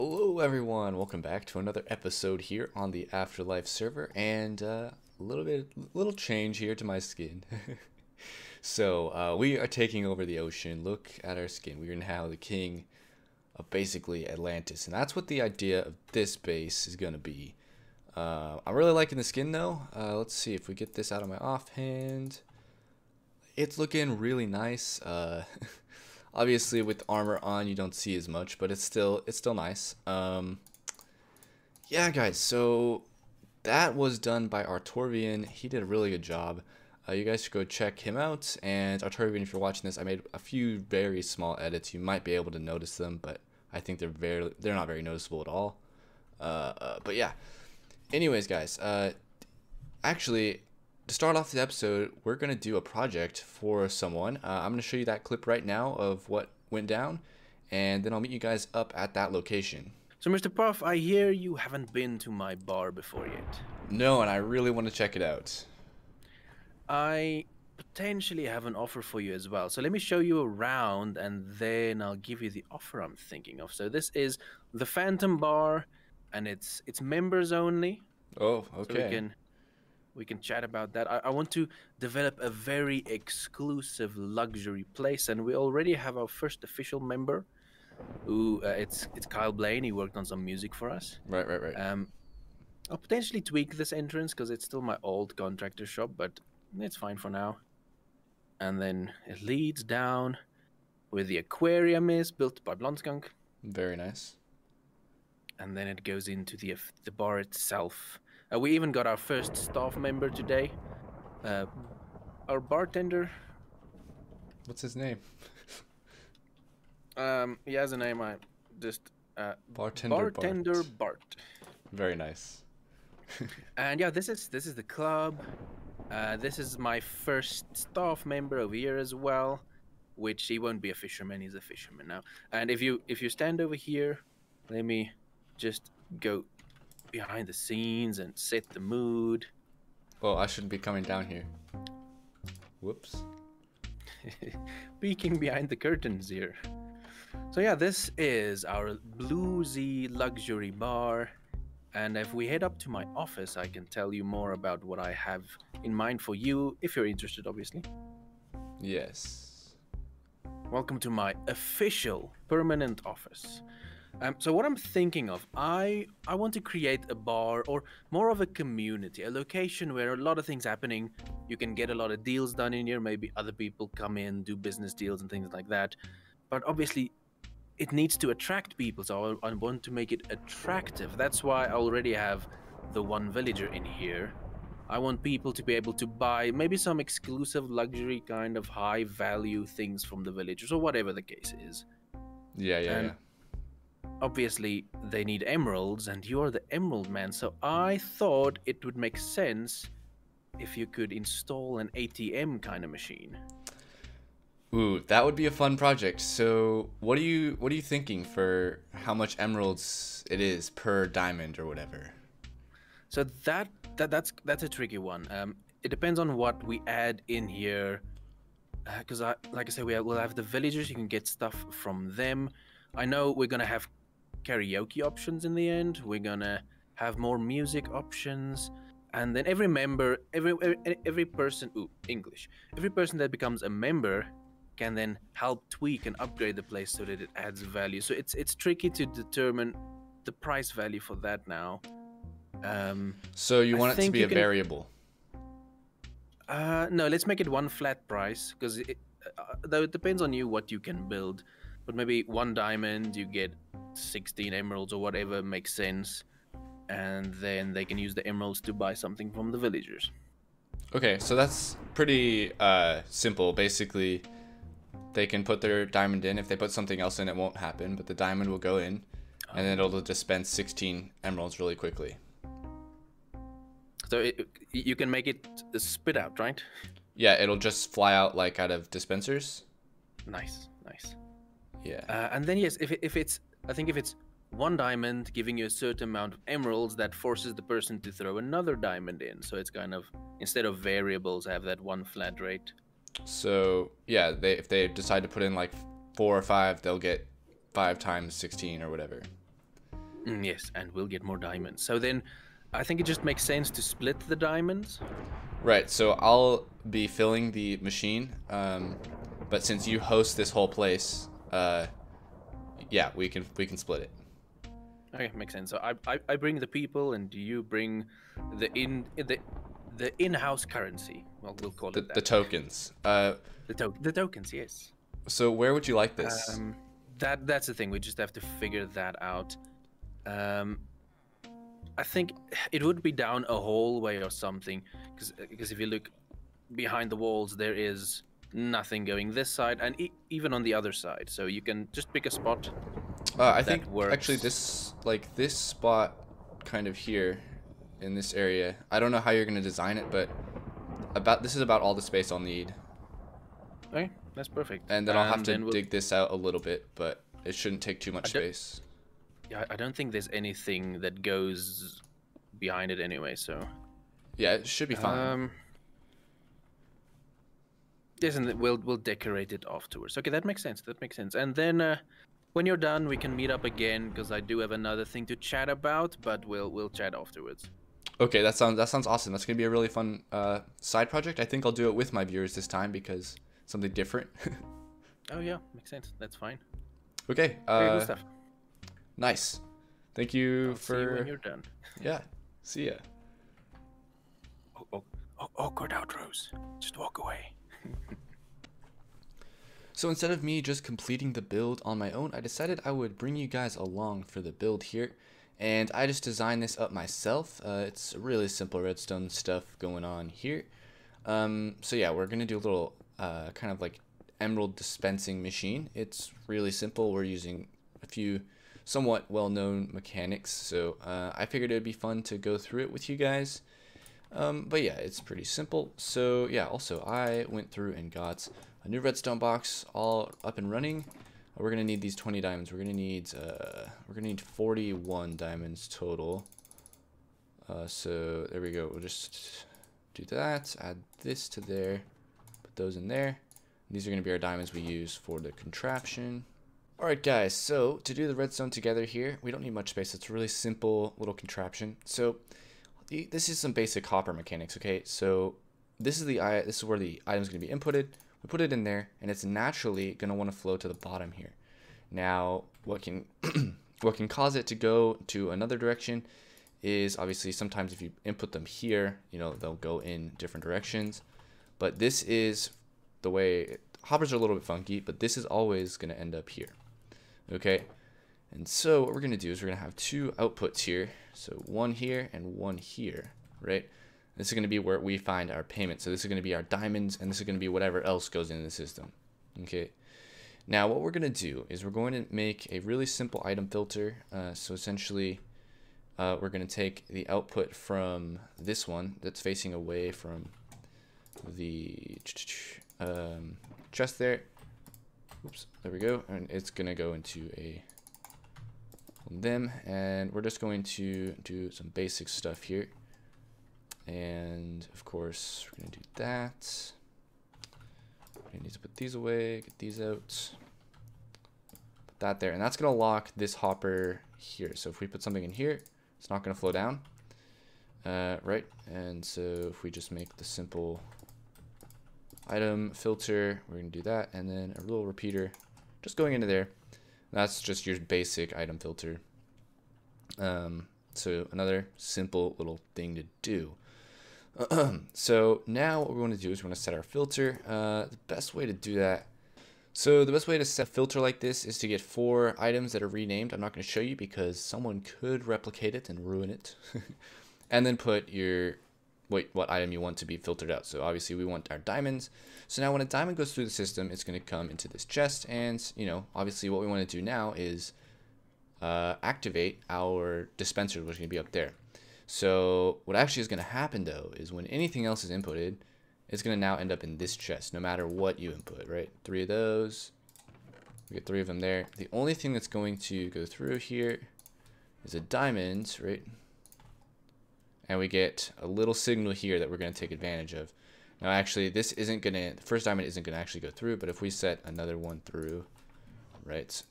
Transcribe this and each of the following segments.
Hello everyone, welcome back to another episode here on the Afterlife server, and uh, a little bit, little change here to my skin. so uh, we are taking over the ocean. Look at our skin. We are now the king of basically Atlantis, and that's what the idea of this base is gonna be. Uh, I'm really liking the skin though. Uh, let's see if we get this out of my offhand. It's looking really nice. Uh, Obviously, with armor on, you don't see as much, but it's still it's still nice. Um, yeah, guys. So that was done by Artorvian. He did a really good job. Uh, you guys should go check him out. And Artorvian, if you're watching this, I made a few very small edits. You might be able to notice them, but I think they're very they're not very noticeable at all. Uh, uh, but yeah. Anyways, guys. Uh, actually, to start off the episode, we're going to do a project for someone. Uh, I'm going to show you that clip right now of what went down, and then I'll meet you guys up at that location. So, Mr. Puff, I hear you haven't been to my bar before yet. No, and I really want to check it out. I potentially have an offer for you as well. So, let me show you around, and then I'll give you the offer I'm thinking of. So, this is the Phantom Bar, and it's it's members only. Oh, okay. So we can we can chat about that. I, I, want to develop a very exclusive luxury place, and we already have our first official member. Who uh, it's it's Kyle Blaine. He worked on some music for us. Right, right, right. Um, I'll potentially tweak this entrance because it's still my old contractor shop, but it's fine for now. And then it leads down where the aquarium is, built by Blondskunk. Very nice. And then it goes into the the bar itself uh, we even got our first staff member today. Uh, our bartender. What's his name? um, he has a name. I just uh, bartender. Bartender Bart. Bart. Very nice. and yeah, this is this is the club. Uh, this is my first staff member over here as well, which he won't be a fisherman. He's a fisherman now. And if you if you stand over here, let me just go behind the scenes and set the mood. Well, I shouldn't be coming down here. Whoops. Peeking behind the curtains here. So yeah, this is our bluesy luxury bar. And if we head up to my office, I can tell you more about what I have in mind for you, if you're interested, obviously. Yes. Welcome to my official permanent office. Um, so what I'm thinking of, I I want to create a bar or more of a community, a location where a lot of things happening. You can get a lot of deals done in here. Maybe other people come in, do business deals and things like that. But obviously, it needs to attract people. So I, I want to make it attractive. That's why I already have the one villager in here. I want people to be able to buy maybe some exclusive luxury kind of high value things from the villagers or whatever the case is. Yeah, yeah, and yeah obviously they need emeralds and you're the emerald man so i thought it would make sense if you could install an atm kind of machine ooh that would be a fun project so what are you what are you thinking for how much emeralds it is per diamond or whatever so that, that that's that's a tricky one um it depends on what we add in here because uh, i like i said we will have the villagers you can get stuff from them I know we're gonna have karaoke options in the end. We're gonna have more music options, and then every member, every every person, ooh, English, every person that becomes a member can then help tweak and upgrade the place so that it adds value. So it's it's tricky to determine the price value for that now. Um, so you want it to be a can... variable. Uh, no, let's make it one flat price because it, uh, though it depends on you what you can build but maybe one diamond you get 16 emeralds or whatever makes sense and then they can use the emeralds to buy something from the villagers okay so that's pretty uh, simple basically they can put their diamond in if they put something else in it won't happen but the diamond will go in and then it'll dispense 16 emeralds really quickly so it, you can make it spit out right yeah it'll just fly out like out of dispensers nice nice yeah. Uh, and then yes, if if it's I think if it's one diamond giving you a certain amount of emeralds that forces the person to throw another diamond in. So it's kind of instead of variables, I have that one flat rate. So yeah, they if they decide to put in like four or five, they'll get five times sixteen or whatever. Mm, yes, and we'll get more diamonds. So then, I think it just makes sense to split the diamonds. Right. So I'll be filling the machine, um, but since you host this whole place, uh, yeah, we can we can split it. Okay, makes sense. So I, I, I bring the people, and you bring the in the the in-house currency. Well, we'll call the, it that. the tokens. Uh, the to- the tokens, yes. So where would you like this? Um, that that's the thing. We just have to figure that out. Um, I think it would be down a hallway or something, because if you look behind the walls, there is nothing going this side and e even on the other side. So you can just pick a spot. Uh, I think works. actually this like this spot kind of here in this area. I don't know how you're going to design it, but about this is about all the space I'll need. Okay, that's perfect. And then I'll have to we'll... dig this out a little bit, but it shouldn't take too much space. Yeah, I don't think there's anything that goes behind it anyway, so. Yeah, it should be fine. Um, Yes, not it? We'll we'll decorate it afterwards. Okay, that makes sense. That makes sense. And then uh, when you're done, we can meet up again because I do have another thing to chat about. But we'll we'll chat afterwards. Okay, that sounds that sounds awesome. That's gonna be a really fun uh, side project. I think I'll do it with my viewers this time because something different. oh yeah, makes sense. That's fine. Okay. Uh, stuff. Nice. Thank you I'll for. See you when you're done. yeah. See ya. Oh, oh, oh, awkward outros. Just walk away so instead of me just completing the build on my own, I decided I would bring you guys along for the build here. And I just designed this up myself. Uh, it's really simple redstone stuff going on here. Um, so yeah, we're going to do a little uh, kind of like emerald dispensing machine. It's really simple. We're using a few somewhat well-known mechanics. So uh, I figured it would be fun to go through it with you guys. Um, but yeah, it's pretty simple. So yeah, also I went through and got a new redstone box all up and running. We're gonna need these 20 diamonds. We're gonna need uh, we're gonna need 41 diamonds total. Uh, so there we go. We'll just do that. Add this to there. Put those in there. These are gonna be our diamonds we use for the contraption. Alright guys, so to do the redstone together here, we don't need much space. It's a really simple little contraption. So this is some basic hopper mechanics, okay? So this is the this is where the item is going to be inputted. We put it in there, and it's naturally going to want to flow to the bottom here. Now, what can what can cause it to go to another direction is obviously sometimes if you input them here, you know they'll go in different directions. But this is the way hoppers are a little bit funky, but this is always going to end up here. Okay, and so what we're going to do is we're going to have two outputs here. So one here and one here, right? This is going to be where we find our payment. So this is going to be our diamonds, and this is going to be whatever else goes in the system, okay? Now what we're going to do is we're going to make a really simple item filter. Uh, so essentially, uh, we're going to take the output from this one that's facing away from the um, chest there. Oops, there we go. And it's going to go into a them. And we're just going to do some basic stuff here. And of course, we're going to do that. we need to put these away, get these out. Put that there. And that's going to lock this hopper here. So if we put something in here, it's not going to flow down. Uh, right? And so if we just make the simple item filter, we're going to do that. And then a little repeater just going into there. That's just your basic item filter. Um, so another simple little thing to do. so now what we want to do is we want to set our filter. Uh, the best way to do that, so the best way to set a filter like this is to get four items that are renamed. I'm not going to show you because someone could replicate it and ruin it. and then put your wait, what item you want to be filtered out. So obviously we want our diamonds. So now when a diamond goes through the system, it's going to come into this chest. And, you know, obviously what we want to do now is uh, activate our dispenser, which is going to be up there. So what actually is going to happen, though, is when anything else is inputted, it's going to now end up in this chest, no matter what you input, right? Three of those. We get three of them there. The only thing that's going to go through here is a diamond, right? and we get a little signal here that we're going to take advantage of. Now actually this isn't going to, the first diamond isn't going to actually go through, but if we set another one through, right,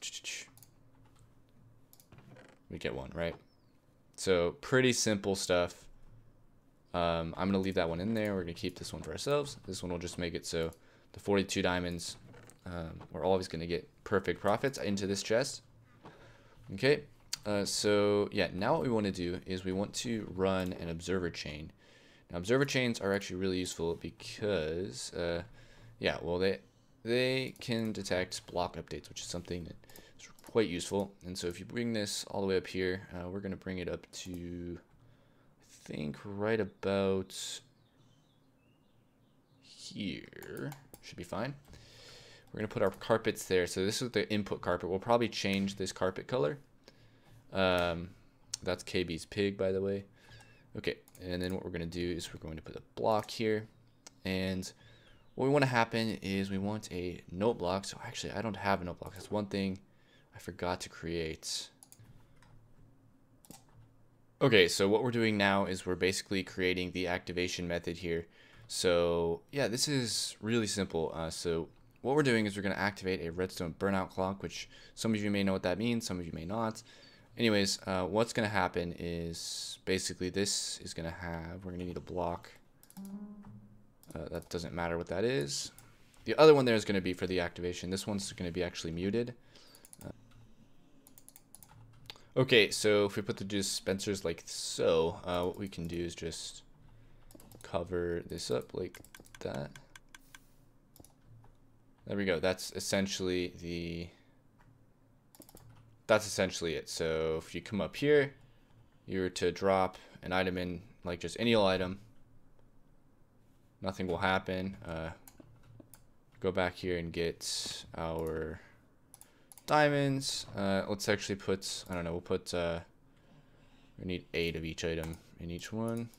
we get one, right? So pretty simple stuff. Um, I'm going to leave that one in there. We're going to keep this one for ourselves. This one will just make it so the 42 diamonds, um, we're always going to get perfect profits into this chest. Okay, uh, so yeah, now what we want to do is we want to run an observer chain. Now observer chains are actually really useful because, uh, yeah, well they they can detect block updates, which is something that's quite useful. And so if you bring this all the way up here, uh, we're going to bring it up to, I think right about here should be fine. We're going to put our carpets there. So this is the input carpet. We'll probably change this carpet color. Um, that's KB's pig, by the way. Okay, and then what we're going to do is we're going to put a block here. And what we want to happen is we want a note block. So actually, I don't have a note block. That's one thing I forgot to create. Okay, so what we're doing now is we're basically creating the activation method here. So yeah, this is really simple. Uh, so what we're doing is we're going to activate a redstone burnout clock, which some of you may know what that means, some of you may not anyways, uh, what's going to happen is basically this is going to have, we're going to need a block. Uh, that doesn't matter what that is. The other one there is going to be for the activation. This one's going to be actually muted. Uh, okay, so if we put the dispensers like so, uh, what we can do is just cover this up like that. There we go. That's essentially the that's essentially it. So if you come up here, you were to drop an item in, like just any old item, nothing will happen. Uh, go back here and get our diamonds. Uh, let's actually put, I don't know, we'll put, uh, we need eight of each item in each one.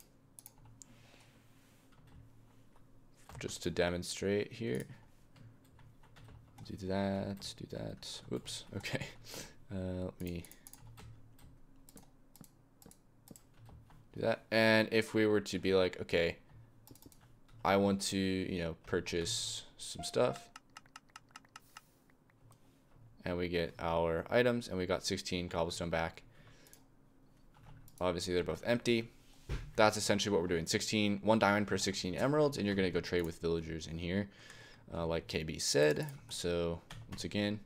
Just to demonstrate here. Do that, do that. Whoops, okay. Uh, let me do that. And if we were to be like, okay, I want to, you know, purchase some stuff. And we get our items and we got 16 cobblestone back. Obviously they're both empty. That's essentially what we're doing. 16, one diamond per 16 emeralds. And you're going to go trade with villagers in here, uh, like KB said. So once again,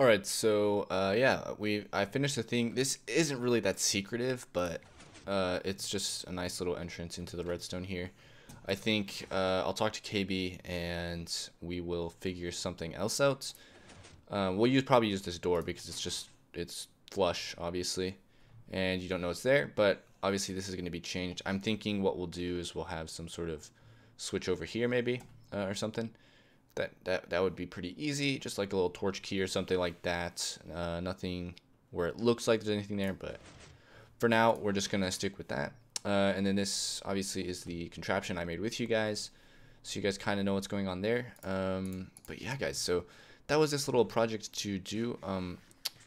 All right, so uh, yeah, we I finished the thing. This isn't really that secretive, but uh, it's just a nice little entrance into the redstone here. I think uh, I'll talk to KB and we will figure something else out. Uh, we'll use probably use this door because it's just it's flush, obviously, and you don't know it's there. But obviously, this is going to be changed. I'm thinking what we'll do is we'll have some sort of switch over here maybe uh, or something that, that, that would be pretty easy, just like a little torch key or something like that. Uh, nothing where it looks like there's anything there, but for now, we're just going to stick with that. Uh, and then this obviously is the contraption I made with you guys. So you guys kind of know what's going on there. Um, but yeah, guys, so that was this little project to do um,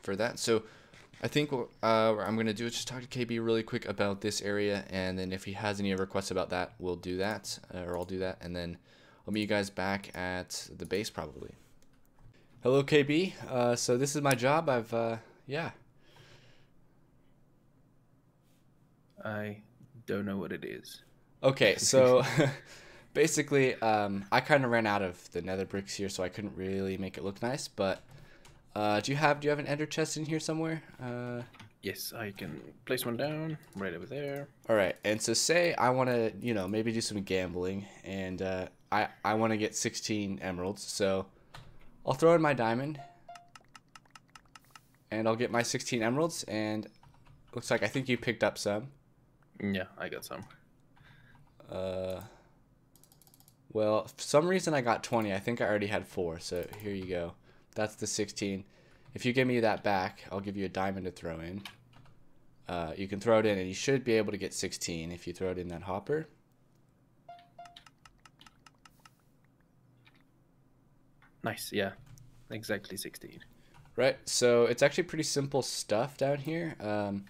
for that. So I think what uh, I'm going to do is just talk to KB really quick about this area. And then if he has any requests about that, we'll do that uh, or I'll do that. And then I'll meet you guys back at the base probably. Hello, KB. Uh, so this is my job. I've, uh, yeah. I don't know what it is. Okay, so basically, um, I kind of ran out of the nether bricks here, so I couldn't really make it look nice. But uh, do you have do you have an ender chest in here somewhere? Uh, yes, I can place one down right over there. All right, and so say I want to, you know, maybe do some gambling, and uh, I, I want to get 16 emeralds, so I'll throw in my diamond. And I'll get my 16 emeralds, and looks like I think you picked up some. Yeah, I got some. Uh, well, for some reason I got 20. I think I already had four, so here you go. That's the 16. If you give me that back, I'll give you a diamond to throw in. Uh, you can throw it in, and you should be able to get 16 if you throw it in that hopper. Nice, yeah. Exactly 16. Right, so it's actually pretty simple stuff down here. Um,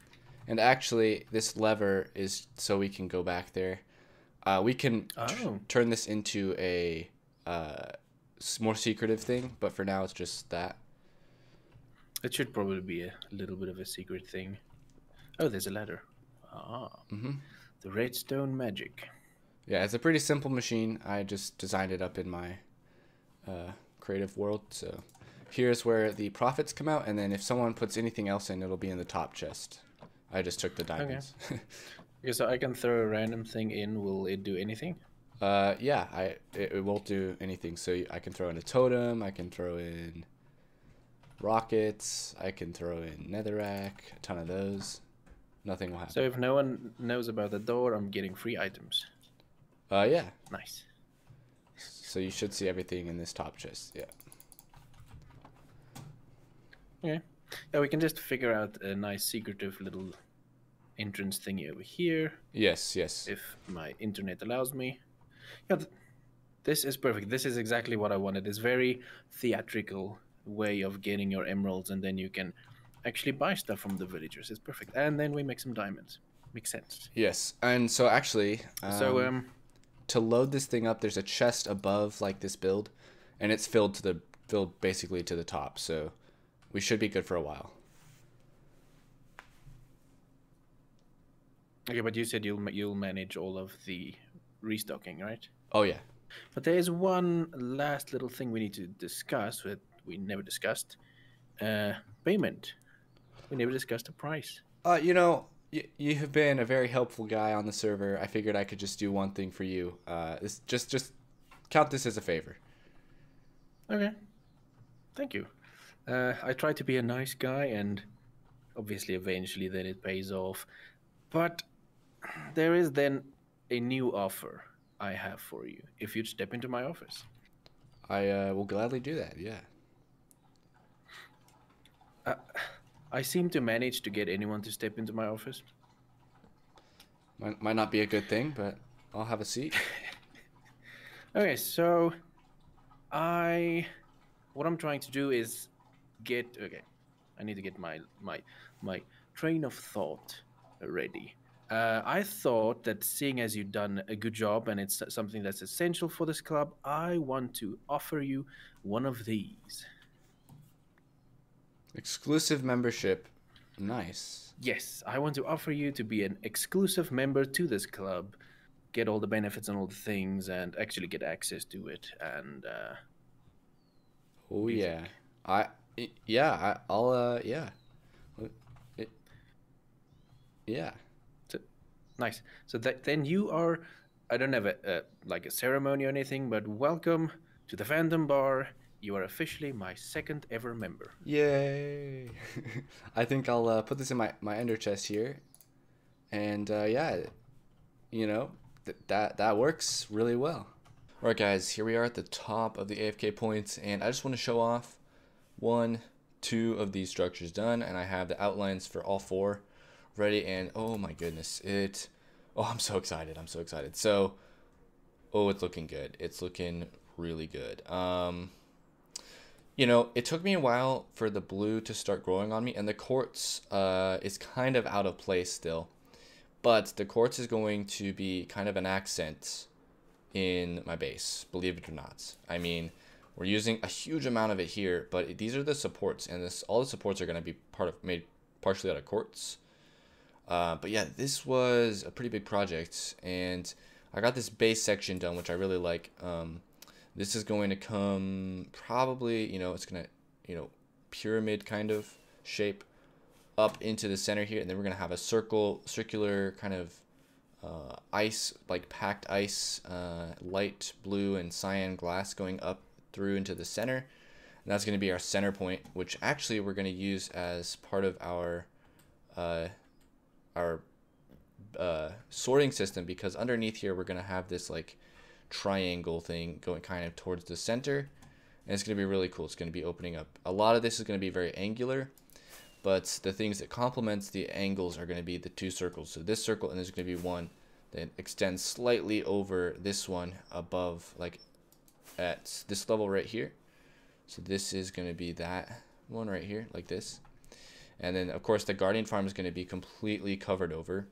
and actually, this lever is so we can go back there. Uh, we can oh. turn this into a uh, more secretive thing, but for now it's just that. It should probably be a little bit of a secret thing. Oh, there's a ladder. Ah. Mm -hmm. The redstone magic. Yeah, it's a pretty simple machine. I just designed it up in my uh, creative world. So here's where the profits come out, and then if someone puts anything else in, it'll be in the top chest. I just took the diamonds. Okay. okay so I can throw a random thing in. Will it do anything? Uh, yeah, I it, it won't do anything. So I can throw in a totem. I can throw in rockets. I can throw in netherrack. A ton of those. Nothing will happen. So if no one knows about the door, I'm getting free items. Uh, yeah. Nice. So you should see everything in this top chest. Yeah. Okay. Yeah, we can just figure out a nice secretive little entrance thingy over here. Yes, yes. If my internet allows me. Yeah, th this is perfect. This is exactly what I wanted. This very theatrical way of getting your emeralds, and then you can actually buy stuff from the villagers. It's perfect. And then we make some diamonds. Makes sense. Yes, and so actually. Um... So um. um to load this thing up, there's a chest above like this build, and it's filled to the filled basically to the top. So we should be good for a while. Okay, but you said you'll you'll manage all of the restocking, right? Oh yeah. But there is one last little thing we need to discuss that we never discussed. Uh, payment. We never discussed the price. Uh, you know, you, you have been a very helpful guy on the server. I figured I could just do one thing for you. Uh, just just count this as a favor. Okay. Thank you. Uh, I try to be a nice guy, and obviously, eventually, then it pays off. But there is then a new offer I have for you. If you'd step into my office, I uh, will gladly do that. Yeah. Uh, I seem to manage to get anyone to step into my office. Might, might not be a good thing, but I'll have a seat. okay, so I. What I'm trying to do is get. Okay, I need to get my my my train of thought ready. Uh, I thought that seeing as you've done a good job and it's something that's essential for this club, I want to offer you one of these. Exclusive membership. Nice. Yes, I want to offer you to be an exclusive member to this club, get all the benefits and all the things, and actually get access to it. And uh, oh yeah, I yeah I, will uh yeah, it, yeah. So, nice. So that then you are. I don't have a, a like a ceremony or anything, but welcome to the fandom bar you are officially my second ever member. Yay! I think I'll uh, put this in my, my ender chest here. And uh, yeah, you know, th that, that works really well. Alright guys, here we are at the top of the AFK points and I just want to show off one, two of these structures done and I have the outlines for all four ready and oh my goodness, it, oh I'm so excited, I'm so excited. So, oh it's looking good, it's looking really good. Um, you know, it took me a while for the blue to start growing on me, and the quartz uh, is kind of out of place still. But the quartz is going to be kind of an accent in my base, believe it or not. I mean, we're using a huge amount of it here, but these are the supports, and this all the supports are going to be part of made partially out of quartz. Uh, but yeah, this was a pretty big project, and I got this base section done, which I really like. Um, this is going to come probably, you know, it's going to, you know, pyramid kind of shape up into the center here. And then we're going to have a circle, circular kind of uh, ice, like packed ice, uh, light blue and cyan glass going up through into the center. And that's going to be our center point, which actually we're going to use as part of our uh, our uh, sorting system because underneath here we're going to have this like triangle thing going kind of towards the center. And it's going to be really cool. It's going to be opening up. A lot of this is going to be very angular, but the things that complements the angles are going to be the two circles. So this circle and there's going to be one that extends slightly over this one above like at this level right here. So this is going to be that one right here like this. And then of course the guardian farm is going to be completely covered over.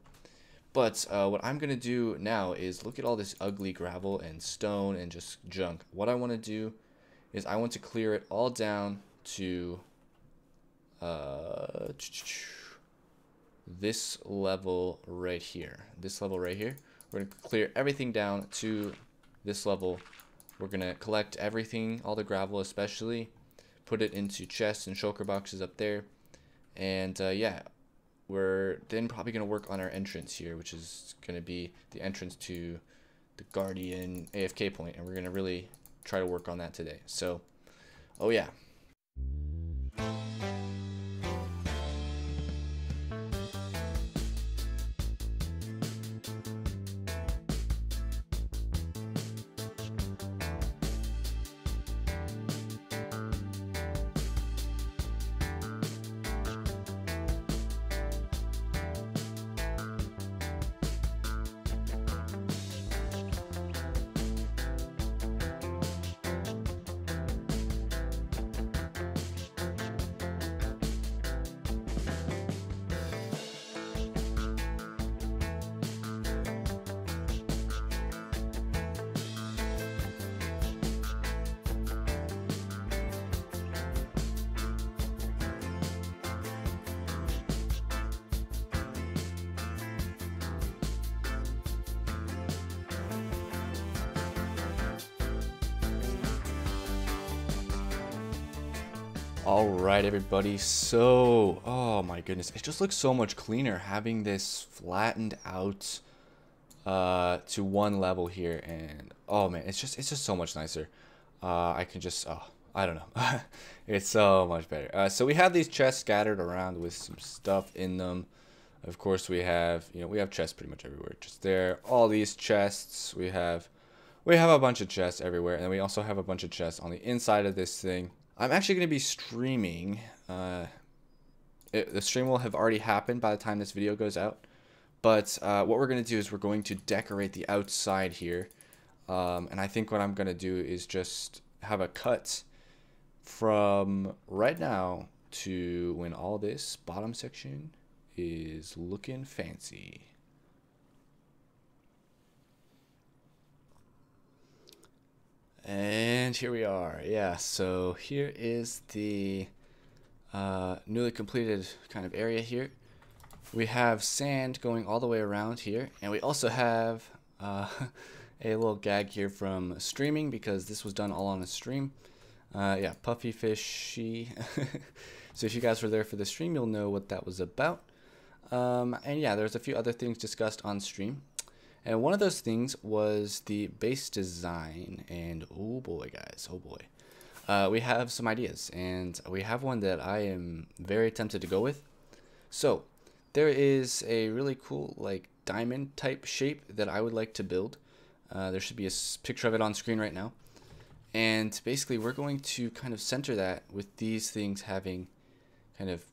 But uh, what I'm going to do now is look at all this ugly gravel and stone and just junk. What I want to do is I want to clear it all down to uh, this level right here. This level right here. We're going to clear everything down to this level. We're going to collect everything, all the gravel especially, put it into chests and shulker boxes up there. And uh, yeah, we're then probably going to work on our entrance here, which is going to be the entrance to the Guardian AFK point, and we're going to really try to work on that today. So, oh yeah, All right, everybody. So, oh my goodness. It just looks so much cleaner having this flattened out uh, to one level here. And oh man, it's just, it's just so much nicer. Uh, I can just, oh, I don't know. it's so much better. Uh, so we have these chests scattered around with some stuff in them. Of course, we have, you know, we have chests pretty much everywhere. Just there, all these chests. We have, we have a bunch of chests everywhere. And we also have a bunch of chests on the inside of this thing. I'm actually going to be streaming. Uh, it, the stream will have already happened by the time this video goes out. But uh, what we're going to do is we're going to decorate the outside here. Um, and I think what I'm going to do is just have a cut from right now to when all this bottom section is looking fancy. And here we are. Yeah, so here is the uh, newly completed kind of area here. We have sand going all the way around here, and we also have uh, a little gag here from streaming because this was done all on a stream. Uh, yeah, puffy fishy. so if you guys were there for the stream, you'll know what that was about. Um, and yeah, there's a few other things discussed on stream. And one of those things was the base design. And oh boy, guys, oh boy. Uh, we have some ideas, and we have one that I am very tempted to go with. So, there is a really cool, like, diamond type shape that I would like to build. Uh, there should be a picture of it on screen right now. And basically, we're going to kind of center that with these things having kind of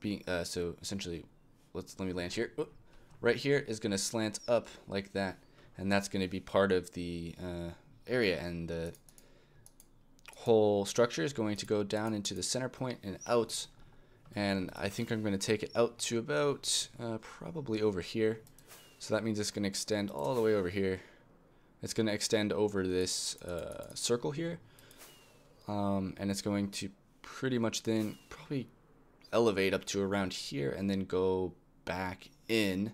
being, uh, so essentially, let's let me land here right here is going to slant up like that and that's going to be part of the uh, area and the whole structure is going to go down into the center point and out and I think I'm going to take it out to about uh, probably over here so that means it's going to extend all the way over here it's going to extend over this uh, circle here um, and it's going to pretty much then probably elevate up to around here and then go back in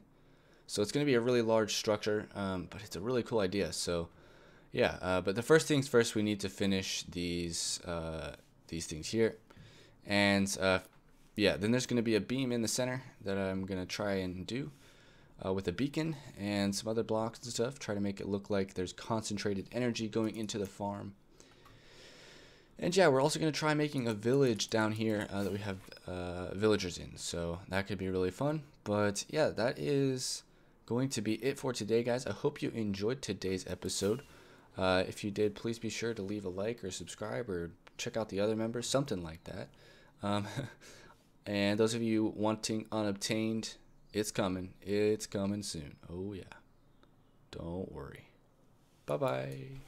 so it's going to be a really large structure, um, but it's a really cool idea. So yeah, uh, but the first things first, we need to finish these uh, these things here. And uh, yeah, then there's going to be a beam in the center that I'm going to try and do uh, with a beacon and some other blocks and stuff. Try to make it look like there's concentrated energy going into the farm. And yeah, we're also going to try making a village down here uh, that we have uh, villagers in. So that could be really fun. But yeah, that is going to be it for today, guys. I hope you enjoyed today's episode. Uh, if you did, please be sure to leave a like or subscribe or check out the other members, something like that. Um, and those of you wanting unobtained, it's coming. It's coming soon. Oh, yeah. Don't worry. Bye bye.